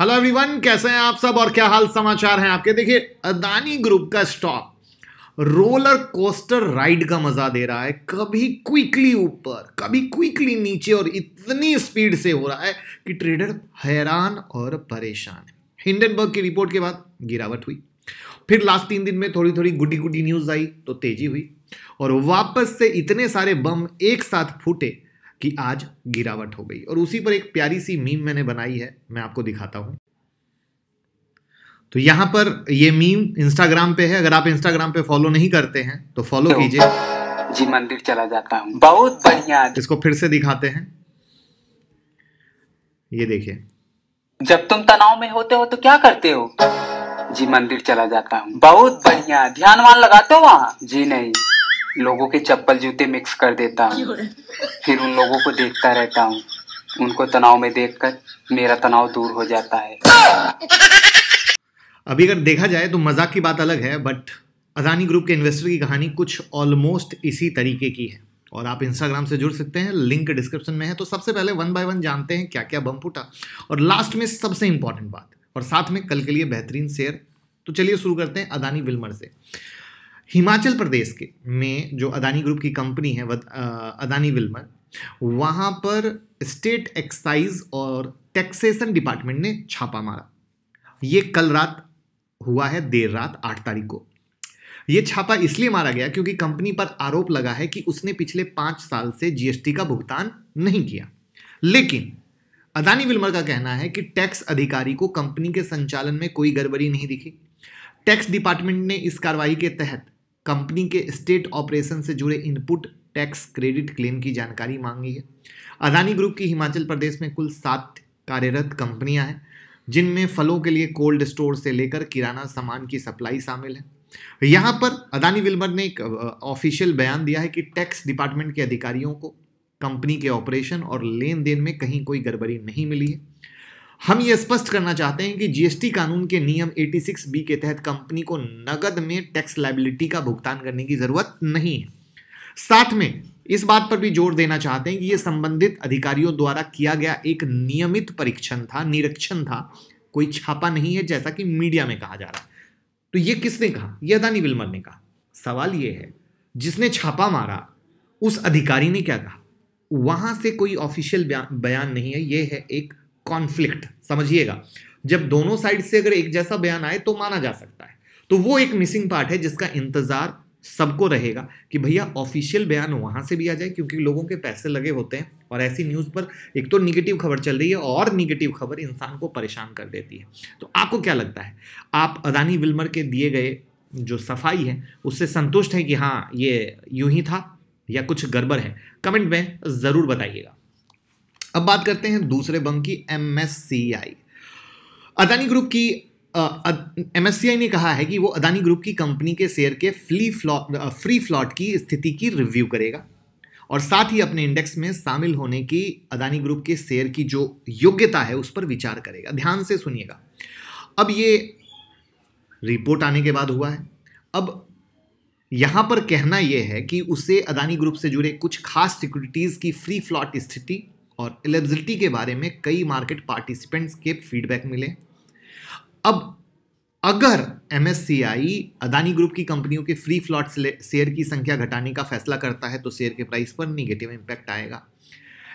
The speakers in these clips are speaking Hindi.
हेलो एवरीवन कैसे हैं आप सब और क्या हाल समाचार हैं आपके देखिए अदानी ग्रुप का स्टॉक रोलर कोस्टर राइड का मजा दे रहा है कभी क्विकली ऊपर कभी क्विकली नीचे और इतनी स्पीड से हो रहा है कि ट्रेडर हैरान और परेशान है हिंडनबर्ग की रिपोर्ट के बाद गिरावट हुई फिर लास्ट तीन दिन में थोड़ी थोड़ी गुडी गुडी न्यूज आई तो तेजी हुई और वापस से इतने सारे बम एक साथ फूटे कि आज गिरावट हो गई और उसी पर एक प्यारी सी मीम मैंने बनाई है मैं आपको दिखाता हूं तो यहां पर ये मीम इंस्टाग्राम पे है अगर आप इंस्टाग्राम पे फॉलो नहीं करते हैं तो फॉलो कीजिए जी मंदिर चला जाता हूं बहुत बढ़िया इसको फिर से दिखाते हैं ये देखिए जब तुम तनाव में होते हो तो क्या करते हो जी मंदिर चला जाता हूँ बहुत बढ़िया ध्यान वान लगाते हो वहाँ जी नहीं लोगों के चप्पल जूते मिक्स कर देता हूँ फिर उन लोगों को देखता रहता हूँ उनको तनाव में देखकर मेरा तनाव दूर हो जाता है अभी अगर देखा जाए तो मजाक की बात अलग है बट अदानी ग्रुप के इन्वेस्टर की कहानी कुछ ऑलमोस्ट इसी तरीके की है और आप इंस्टाग्राम से जुड़ सकते हैं लिंक डिस्क्रिप्शन में है तो सबसे पहले वन बाय वन जानते हैं क्या क्या बम फूटा और लास्ट में सबसे इंपॉर्टेंट बात और साथ में कल के लिए बेहतरीन शेयर तो चलिए शुरू करते हैं अदानी विलमर से हिमाचल प्रदेश के में जो अदानी ग्रुप की कंपनी है अदानी विल्मर वहाँ पर स्टेट एक्साइज और टैक्सेशन डिपार्टमेंट ने छापा मारा ये कल रात हुआ है देर रात आठ तारीख को ये छापा इसलिए मारा गया क्योंकि कंपनी पर आरोप लगा है कि उसने पिछले पाँच साल से जीएसटी का भुगतान नहीं किया लेकिन अदानी विल्मर का कहना है कि टैक्स अधिकारी को कंपनी के संचालन में कोई गड़बड़ी नहीं दिखी टैक्स डिपार्टमेंट ने इस कार्रवाई के तहत कंपनी के स्टेट ऑपरेशन से जुड़े इनपुट टैक्स क्रेडिट क्लेम की जानकारी मांगी है अदानी ग्रुप की हिमाचल प्रदेश में कुल सात कार्यरत कंपनियां हैं जिनमें फलों के लिए कोल्ड स्टोर से लेकर किराना सामान की सप्लाई शामिल है यहाँ पर अदानी विलमर ने एक ऑफिशियल बयान दिया है कि टैक्स डिपार्टमेंट के अधिकारियों को कंपनी के ऑपरेशन और लेन देन में कहीं कोई गड़बड़ी नहीं मिली है हम ये स्पष्ट करना चाहते हैं कि जीएसटी कानून के नियम 86 बी के तहत कंपनी को नगद में टैक्स लाइबिलिटी का भुगतान करने की जरूरत नहीं है साथ में इस बात पर भी जोर देना चाहते हैं कि यह संबंधित अधिकारियों द्वारा किया गया एक नियमित परीक्षण था निरीक्षण था कोई छापा नहीं है जैसा कि मीडिया में कहा जा रहा है तो यह किसने कहा यह दानी विलमर ने कहा सवाल यह है जिसने छापा मारा उस अधिकारी ने क्या कहा वहां से कोई ऑफिशियल बयान नहीं है यह है एक कॉन्फ्लिक्ट समझिएगा जब दोनों साइड से अगर एक जैसा बयान आए तो माना जा सकता है तो वो एक मिसिंग पार्ट है जिसका इंतजार सबको रहेगा कि भैया ऑफिशियल बयान वहां से भी आ जाए क्योंकि लोगों के पैसे लगे होते हैं और ऐसी न्यूज़ पर एक तो निगेटिव खबर चल रही है और निगेटिव खबर इंसान को परेशान कर देती है तो आपको क्या लगता है आप अदानी विल्मर के दिए गए जो सफाई है उससे संतुष्ट है कि हाँ ये यूं ही था या कुछ गड़बड़ है कमेंट में ज़रूर बताइएगा अब बात करते हैं दूसरे बम की एम अदानी ग्रुप की एम ने कहा है कि वो अदानी ग्रुप की कंपनी के शेयर के फ्ली फ्लॉट फ्री फ्लॉट की स्थिति की रिव्यू करेगा और साथ ही अपने इंडेक्स में शामिल होने की अदानी ग्रुप के शेयर की जो योग्यता है उस पर विचार करेगा ध्यान से सुनिएगा अब ये रिपोर्ट आने के बाद हुआ है अब यहाँ पर कहना यह है कि उसे अदानी ग्रुप से जुड़े कुछ खास सिक्योरिटीज़ की फ्री फ्लॉट स्थिति और एलिजिबिलिटी के बारे में कई मार्केट पार्टिसिपेंट्स के फीडबैक मिले अब अगर एम अदानी ग्रुप की कंपनियों के फ्री फ्लॉट शेयर की संख्या घटाने का फैसला करता है तो शेयर के प्राइस पर निगेटिव इम्पैक्ट आएगा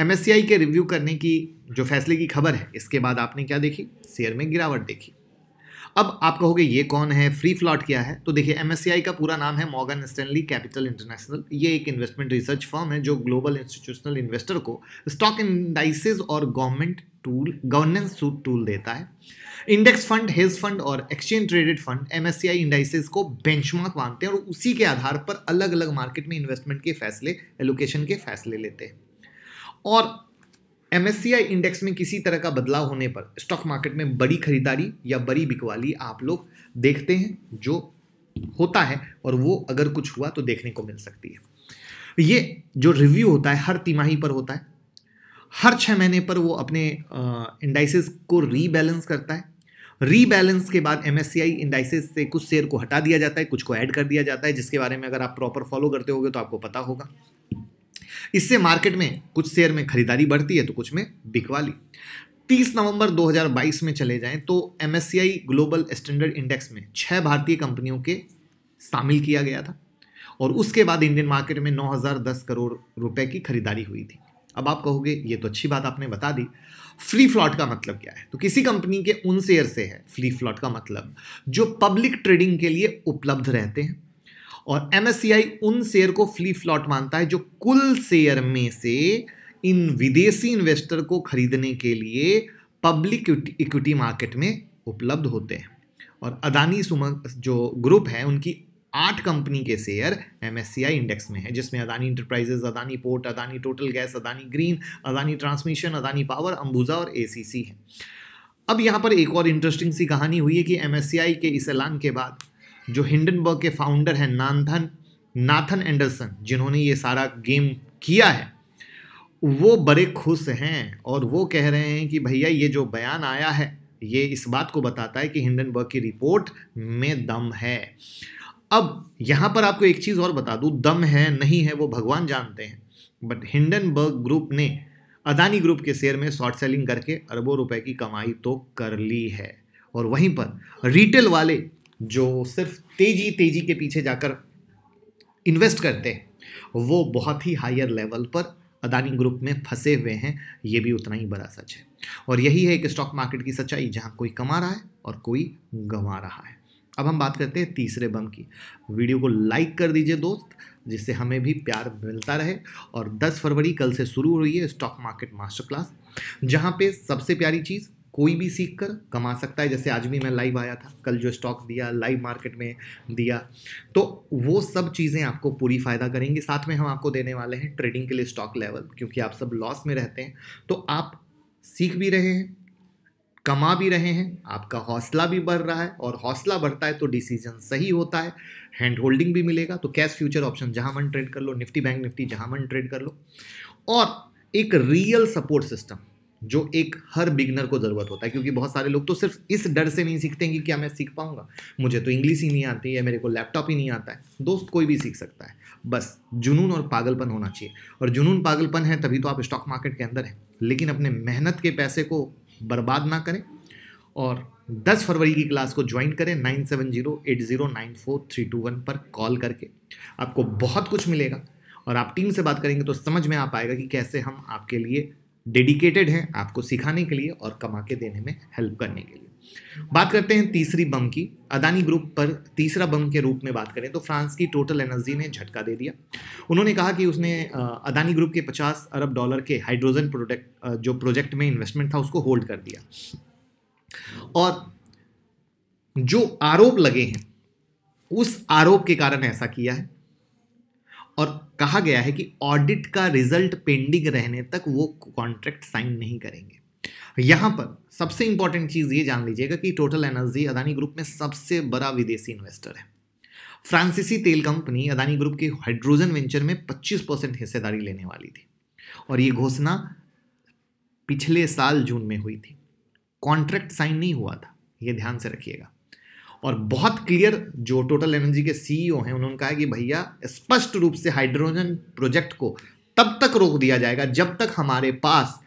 एम के रिव्यू करने की जो फैसले की खबर है इसके बाद आपने क्या देखी शेयर में गिरावट देखी अब आप कहोगे ये कौन है फ्री फ्लॉट क्या है तो देखिए एम का पूरा नाम है मॉगन स्टैनली कैपिटल इंटरनेशनल ये एक इन्वेस्टमेंट रिसर्च फर्म है जो ग्लोबल इंस्टीट्यूशनल इन्वेस्टर को स्टॉक इंडाइसिस और गवर्नमेंट टूल गवर्नेंस टूल देता है इंडेक्स फंड हेज फंड और exchange traded fund M S indices को बेंचमार्क मानते हैं और उसी के आधार पर अलग अलग मार्केट में इन्वेस्टमेंट के फैसले एलोकेशन के फैसले लेते हैं और एम इंडेक्स में किसी तरह का बदलाव होने पर स्टॉक मार्केट में बड़ी खरीदारी या बड़ी बिकवाली आप लोग देखते हैं जो होता है और वो अगर कुछ हुआ तो देखने को मिल सकती है ये जो रिव्यू होता है हर तिमाही पर होता है हर छः महीने पर वो अपने इंडाइसिस को रीबैलेंस करता है रीबैलेंस के बाद एम एस से कुछ शेयर को हटा दिया जाता है कुछ को ऐड कर दिया जाता है जिसके बारे में अगर आप प्रॉपर फॉलो करते होगे तो आपको पता होगा इससे मार्केट में कुछ शेयर में खरीदारी बढ़ती है तो कुछ में बिकवाली 30 नवंबर 2022 में चले जाएं तो एम ग्लोबल स्टैंडर्ड इंडेक्स में छः भारतीय कंपनियों के शामिल किया गया था और उसके बाद इंडियन मार्केट में 9010 करोड़ रुपए की खरीदारी हुई थी अब आप कहोगे ये तो अच्छी बात आपने बता दी फ्री फ्लॉट का मतलब क्या है तो किसी कंपनी के उन शेयर से है फ्री फ्लॉट का मतलब जो पब्लिक ट्रेडिंग के लिए उपलब्ध रहते हैं और एमएससीआई उन शेयर को फ्ली फ्लॉट मानता है जो कुल शेयर में से इन विदेशी इन्वेस्टर को खरीदने के लिए पब्लिक इक्विटी मार्केट में उपलब्ध होते हैं और अदानी सुम जो ग्रुप है उनकी आठ कंपनी के शेयर एम इंडेक्स में है जिसमें Adani Enterprises Adani Port Adani Total Gas Adani Green Adani Transmission Adani Power Ambuja और ए है अब यहाँ पर एक और इंटरेस्टिंग सी कहानी हुई है कि एम के इस ऐलान के बाद जो हिंडनबर्ग के फाउंडर हैं नाथन नाथन एंडरसन जिन्होंने ये सारा गेम किया है वो बड़े खुश हैं और वो कह रहे हैं कि भैया ये जो बयान आया है ये इस बात को बताता है कि हिंडनबर्ग की रिपोर्ट में दम है अब यहाँ पर आपको एक चीज़ और बता दूँ दम है नहीं है वो भगवान जानते हैं बट हिंडनबर्ग ग्रुप ने अदानी ग्रुप के शेयर में शॉर्ट सेलिंग करके अरबों रुपए की कमाई तो कर ली है और वहीं पर रिटेल वाले जो सिर्फ तेजी तेजी के पीछे जाकर इन्वेस्ट करते हैं वो बहुत ही हायर लेवल पर अदानी ग्रुप में फंसे हुए हैं ये भी उतना ही बड़ा सच है और यही है एक स्टॉक मार्केट की सच्चाई जहाँ कोई कमा रहा है और कोई गंवा रहा है अब हम बात करते हैं तीसरे बम की वीडियो को लाइक कर दीजिए दोस्त जिससे हमें भी प्यार मिलता रहे और 10 फरवरी कल से शुरू हुई है स्टॉक मार्केट मास्टर क्लास जहाँ पे सबसे प्यारी चीज़ कोई भी सीख कर कमा सकता है जैसे आज भी मैं लाइव आया था कल जो स्टॉक दिया लाइव मार्केट में दिया तो वो सब चीज़ें आपको पूरी फ़ायदा करेंगी साथ में हम आपको देने वाले हैं ट्रेडिंग के लिए स्टॉक लेवल क्योंकि आप सब लॉस में रहते हैं तो आप सीख भी रहे हैं कमा भी रहे हैं आपका हौसला भी बढ़ रहा है और हौसला बढ़ता है तो डिसीजन सही होता है हैंड होल्डिंग भी मिलेगा तो कैश फ्यूचर ऑप्शन जहाँ मन ट्रेड कर लो निफ्टी बैंक निफ्टी जहाँ मन ट्रेड कर लो और एक रियल सपोर्ट सिस्टम जो एक हर बिगनर को ज़रूरत होता है क्योंकि बहुत सारे लोग तो सिर्फ इस डर से नहीं सीखते कि क्या मैं सीख पाऊंगा मुझे तो इंग्लिश ही नहीं आती या मेरे को लैपटॉप ही नहीं आता है दोस्त कोई भी सीख सकता है बस जुनून और पागलपन होना चाहिए और जुनून पागलपन है तभी तो आप स्टॉक मार्केट के अंदर हैं लेकिन अपने मेहनत के पैसे को बर्बाद ना करें और 10 फरवरी की क्लास को ज्वाइन करें nine seven zero eight zero nine four three two one पर कॉल करके आपको बहुत कुछ मिलेगा और आप टीम से बात करेंगे तो समझ में आ पाएगा कि कैसे हम आपके लिए डेडिकेटेड है आपको सिखाने के लिए और कमा के देने में हेल्प करने के लिए बात करते हैं तीसरी बम की अदानी ग्रुप पर तीसरा बम के रूप में बात करें तो फ्रांस की टोटल एनर्जी ने झटका दे दिया उन्होंने कहा कि उसने अदानी ग्रुप के 50 अरब डॉलर के हाइड्रोजन प्रोडक्ट जो प्रोजेक्ट में इन्वेस्टमेंट था उसको होल्ड कर दिया और जो आरोप लगे हैं उस आरोप के कारण ऐसा किया है और कहा गया है कि ऑडिट का रिजल्ट पेंडिंग रहने तक वो कॉन्ट्रैक्ट साइन नहीं करेंगे यहाँ पर सबसे इंपॉर्टेंट चीज़ ये जान लीजिएगा कि टोटल एनर्जी अदानी ग्रुप में सबसे बड़ा विदेशी इन्वेस्टर है फ्रांसीसी तेल कंपनी अदानी ग्रुप के हाइड्रोजन वेंचर में 25 परसेंट हिस्सेदारी लेने वाली थी और ये घोषणा पिछले साल जून में हुई थी कॉन्ट्रैक्ट साइन नहीं हुआ था ये ध्यान से रखिएगा और बहुत क्लियर जो टोटल एनर्जी के सीईओ e हैं उन्होंने कहा कि भैया स्पष्ट रूप से हाइड्रोजन प्रोजेक्ट को तब तक रोक दिया जाएगा जब तक हमारे पास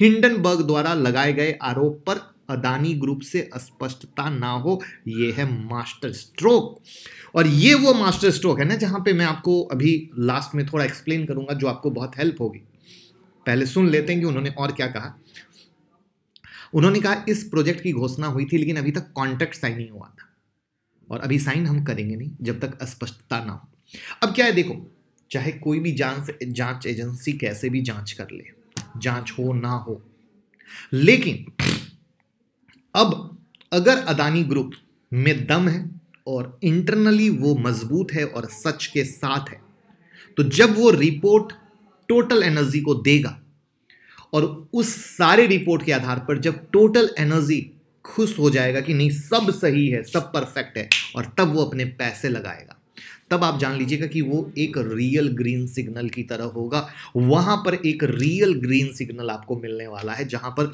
हिंडनबर्ग द्वारा लगाए गए आरोप पर अदानी ग्रुप से स्पष्टता ना हो यह है मास्टर स्ट्रोक और ये वो मास्टर स्ट्रोक है ना जहां पे मैं आपको अभी लास्ट में थोड़ा एक्सप्लेन करूंगा जो आपको बहुत हेल्प होगी पहले सुन लेते हैं कि उन्होंने और क्या कहा उन्होंने कहा इस प्रोजेक्ट की घोषणा हुई थी लेकिन अभी तक कॉन्ट्रैक्ट साइन नहीं हुआ था और अभी साइन हम करेंगे नहीं जब तक अस्पष्टता ना हो अब क्या है देखो चाहे कोई भी जांच जांच एजेंसी कैसे भी जांच कर ले जांच हो ना हो लेकिन अब अगर अदानी ग्रुप में दम है और इंटरनली वो मजबूत है और सच के साथ है तो जब वो रिपोर्ट टोटल एनर्जी को देगा और उस सारे रिपोर्ट के आधार पर जब टोटल एनर्जी खुश हो जाएगा कि नहीं सब सही है सब परफेक्ट है और तब वो अपने पैसे लगाएगा तब आप जान लीजिएगा कि वो एक रियल ग्रीन सिग्नल की तरह होगा वहां पर एक रियल ग्रीन सिग्नल आपको मिलने वाला है जहां पर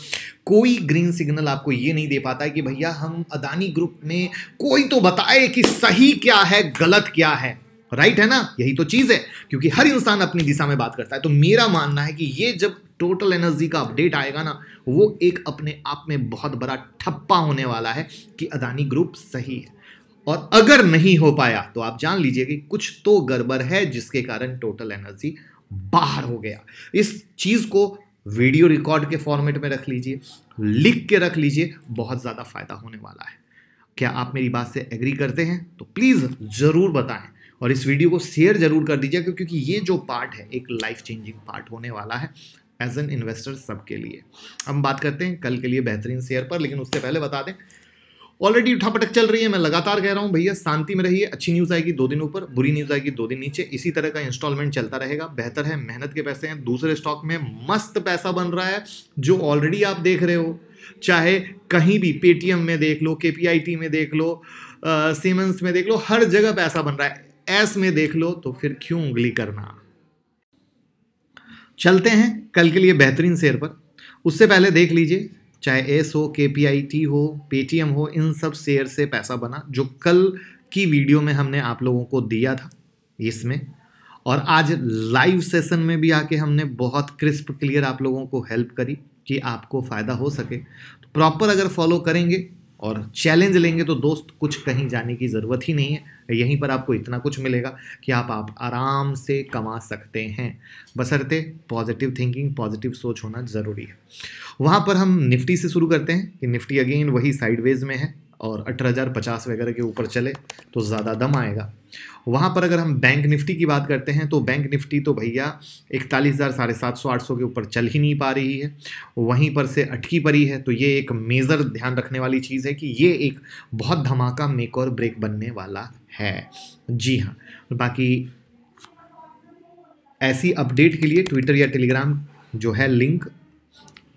कोई ग्रीन सिग्नल आपको ये नहीं दे पाता है कि भैया हम अदानी ग्रुप में कोई तो बताए कि सही क्या है गलत क्या है राइट है ना यही तो चीज है क्योंकि हर इंसान अपनी दिशा में बात करता है तो मेरा मानना है कि ये जब टोटल एनर्जी का अपडेट आएगा ना वो एक अपने आप में बहुत बड़ा ठप्पा होने वाला है कि अदानी ग्रुप सही है और अगर नहीं हो पाया तो आप जान लीजिए कि कुछ तो गड़बड़ है जिसके कारण टोटल एनर्जी बाहर हो गया इस चीज को वीडियो रिकॉर्ड के फॉर्मेट में रख लीजिए लिख के रख लीजिए बहुत ज़्यादा फायदा होने वाला है क्या आप मेरी बात से एग्री करते हैं तो प्लीज़ ज़रूर बताएं और इस वीडियो को शेयर जरूर कर दीजिएगा क्योंकि ये जो पार्ट है एक लाइफ चेंजिंग पार्ट होने वाला है एज एन इन्वेस्टर सबके लिए हम बात करते हैं कल के लिए बेहतरीन शेयर पर लेकिन उससे पहले बता दें ऑलरेडी उठापटक चल रही है मैं लगातार कह रहा हूँ भैया शांति में रहिए अच्छी न्यूज़ आएगी दो दिन ऊपर बुरी न्यूज़ आएगी दो दिन नीचे इसी तरह का इंस्टॉलमेंट चलता रहेगा बेहतर है मेहनत के पैसे हैं दूसरे स्टॉक में मस्त पैसा बन रहा है जो ऑलरेडी आप देख रहे हो चाहे कहीं भी पेटीएम में देख लो के में देख लो सीमेंस में देख लो हर जगह पैसा बन रहा है एस में देख लो तो फिर क्यों उंगली करना चलते हैं कल के लिए बेहतरीन शेयर पर उससे पहले देख लीजिए चाहे एस हो के पी आई टी हो पेटीएम हो इन सब शेयर से पैसा बना जो कल की वीडियो में हमने आप लोगों को दिया था इसमें और आज लाइव सेशन में भी आके हमने बहुत क्रिस्प क्लियर आप लोगों को हेल्प करी कि आपको फ़ायदा हो सके तो प्रॉपर अगर फॉलो करेंगे और चैलेंज लेंगे तो दोस्त कुछ कहीं जाने की ज़रूरत ही नहीं है यहीं पर आपको इतना कुछ मिलेगा कि आप आप आराम से कमा सकते हैं बसरते पॉजिटिव थिंकिंग पॉजिटिव सोच होना ज़रूरी है वहाँ पर हम निफ्टी से शुरू करते हैं कि निफ्टी अगेन वही साइडवेज में है और अठारह वगैरह के ऊपर चले तो ज़्यादा दम आएगा वहाँ पर अगर हम बैंक निफ्टी की बात करते हैं तो बैंक निफ्टी तो भैया इकतालीस हज़ार साढ़े सात सौ आठ सौ के ऊपर चल ही नहीं पा रही है वहीं पर से अटकी पड़ी है तो ये एक मेज़र ध्यान रखने वाली चीज़ है कि ये एक बहुत धमाका मेक और ब्रेक बनने वाला है जी हाँ बाकी ऐसी अपडेट के लिए ट्विटर या टेलीग्राम जो है लिंक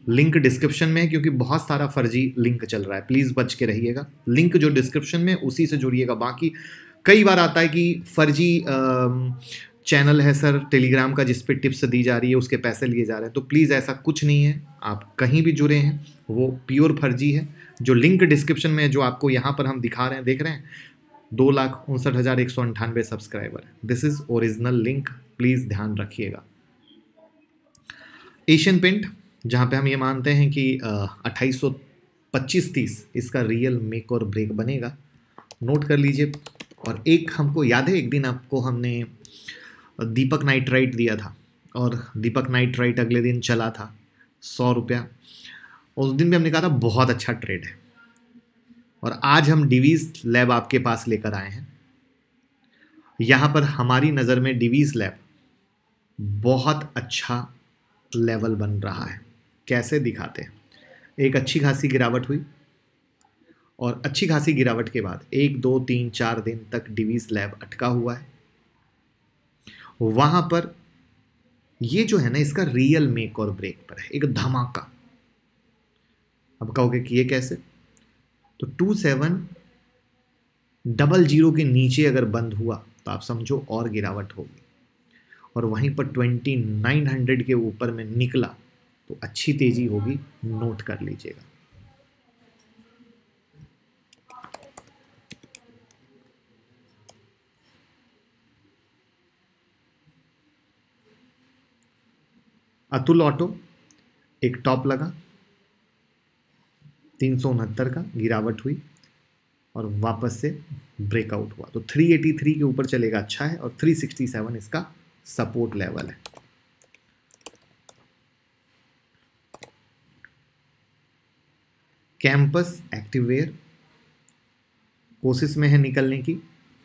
लिंक डिस्क्रिप्शन में है क्योंकि बहुत सारा फर्जी लिंक चल रहा है प्लीज़ बच के रहिएगा लिंक जो डिस्क्रिप्शन में उसी से जुड़िएगा बाकी कई बार आता है कि फर्जी चैनल है सर टेलीग्राम का जिस पे टिप्स दी जा रही है उसके पैसे लिए जा रहे हैं तो प्लीज़ ऐसा कुछ नहीं है आप कहीं भी जुड़े हैं वो प्योर फर्जी है जो लिंक डिस्क्रिप्शन में जो आपको यहाँ पर हम दिखा रहे हैं देख रहे हैं दो लाख उनसठ हज़ार एक सौ अंठानवे subscriber this is original link please ध्यान रखिएगा एशियन पेंट जहां पे हम ये मानते हैं कि अट्ठाईस सौ पच्चीस तीस इसका रियल मेक और ब्रेक बनेगा नोट कर लीजिए और एक हमको याद है एक दिन आपको हमने दीपक नाइट राइट दिया था और दीपक नाइट राइट अगले दिन चला था सौ रुपया उस दिन भी हमने कहा था बहुत अच्छा ट्रेड है और आज हम डिवीज़ लैब आपके पास लेकर आए हैं यहाँ पर हमारी नज़र में डिवीज़ लैब बहुत अच्छा लेवल बन रहा है कैसे दिखाते हैं एक अच्छी खासी गिरावट हुई और अच्छी खासी गिरावट के बाद एक दो तीन चार दिन तक डिवीज़ लैब अटका हुआ है वहाँ पर ये जो है ना इसका रियल मेक और ब्रेक पर है एक धमाका अब कहोगे कि ये कैसे तो टू सेवन डबल जीरो के नीचे अगर बंद हुआ तो आप समझो और गिरावट होगी और वहीं पर ट्वेंटी नाइन हंड्रेड के ऊपर में निकला तो अच्छी तेजी होगी नोट कर लीजिएगा अतुल ऑटो एक टॉप लगा तीन सौ उनहत्तर का गिरावट हुई और वापस से ब्रेकआउट हुआ तो 383 के ऊपर चलेगा अच्छा है और 367 इसका सपोर्ट लेवल है कैंपस एक्टिवेयर कोशिश में है निकलने की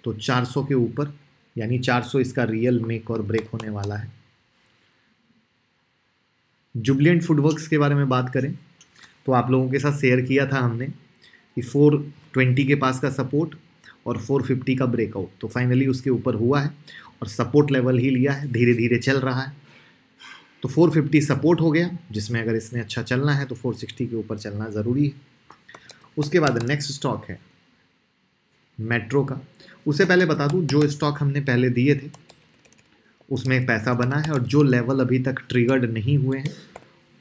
तो 400 के ऊपर यानी 400 इसका रियल मेक और ब्रेक होने वाला है जुबलियंट फूडवर्क्स के बारे में बात करें तो आप लोगों के साथ शेयर किया था हमने कि 420 के पास का सपोर्ट और 450 का ब्रेकआउट तो फाइनली उसके ऊपर हुआ है और सपोर्ट लेवल ही लिया है धीरे धीरे चल रहा है तो 450 सपोर्ट हो गया जिसमें अगर इसने अच्छा चलना है तो 460 के ऊपर चलना ज़रूरी है उसके बाद नेक्स्ट स्टॉक है मेट्रो का उसे पहले बता दूँ जो स्टॉक हमने पहले दिए थे उसमें पैसा बना है और जो लेवल अभी तक ट्रिगर्ड नहीं हुए हैं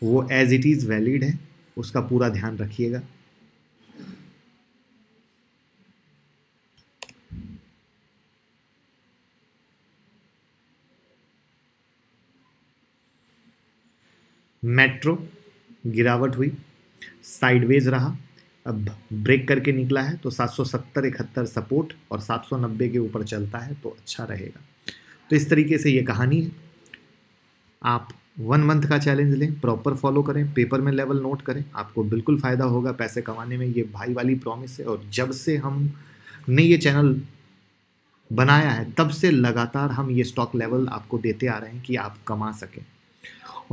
वो एज इट इज़ वैलिड है उसका पूरा ध्यान रखिएगा मेट्रो गिरावट हुई साइडवेज रहा अब ब्रेक करके निकला है तो 770 इकहत्तर सपोर्ट और 790 के ऊपर चलता है तो अच्छा रहेगा तो इस तरीके से ये कहानी है आप वन मंथ का चैलेंज लें प्रॉपर फॉलो करें पेपर में लेवल नोट करें आपको बिल्कुल फ़ायदा होगा पैसे कमाने में ये भाई वाली प्रॉमिस है और जब से हम ने ये चैनल बनाया है तब से लगातार हम ये स्टॉक लेवल आपको देते आ रहे हैं कि आप कमा सकें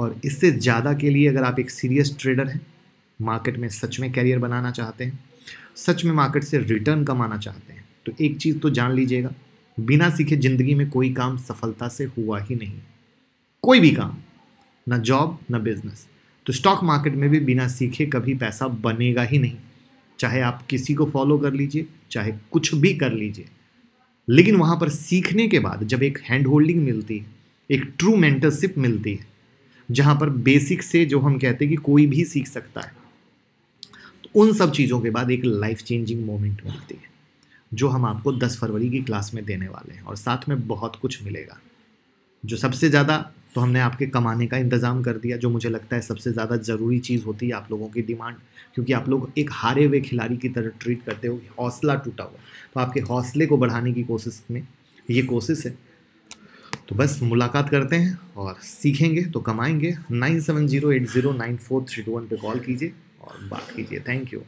और इससे ज़्यादा के लिए अगर आप एक सीरियस ट्रेडर हैं मार्केट में सच में कैरियर बनाना चाहते हैं सच में मार्केट से रिटर्न कमाना चाहते हैं तो एक चीज़ तो जान लीजिएगा बिना सीखे ज़िंदगी में कोई काम सफलता से हुआ ही नहीं कोई भी काम ना जॉब ना बिजनेस तो स्टॉक मार्केट में भी बिना सीखे कभी पैसा बनेगा ही नहीं चाहे आप किसी को फॉलो कर लीजिए चाहे कुछ भी कर लीजिए लेकिन वहाँ पर सीखने के बाद जब एक हैंड होल्डिंग मिलती है एक ट्रू मेंटरशिप मिलती है जहाँ पर बेसिक से जो हम कहते हैं कि कोई भी सीख सकता है तो उन सब चीज़ों के बाद एक लाइफ चेंजिंग मोमेंट मिलती है जो हम आपको 10 फरवरी की क्लास में देने वाले हैं और साथ में बहुत कुछ मिलेगा जो सबसे ज़्यादा तो हमने आपके कमाने का इंतज़ाम कर दिया जो मुझे लगता है सबसे ज़्यादा ज़रूरी चीज़ होती है आप लोगों की डिमांड क्योंकि आप लोग एक हारे हुए खिलाड़ी की तरह ट्रीट करते हो हौसला टूटा हुआ तो आपके हौसले को बढ़ाने की कोशिश में ये कोशिश है तो बस मुलाकात करते हैं और सीखेंगे तो कमाएंगे nine seven zero eight zero nine four three two one पर कॉल कीजिए और बात कीजिए थैंक यू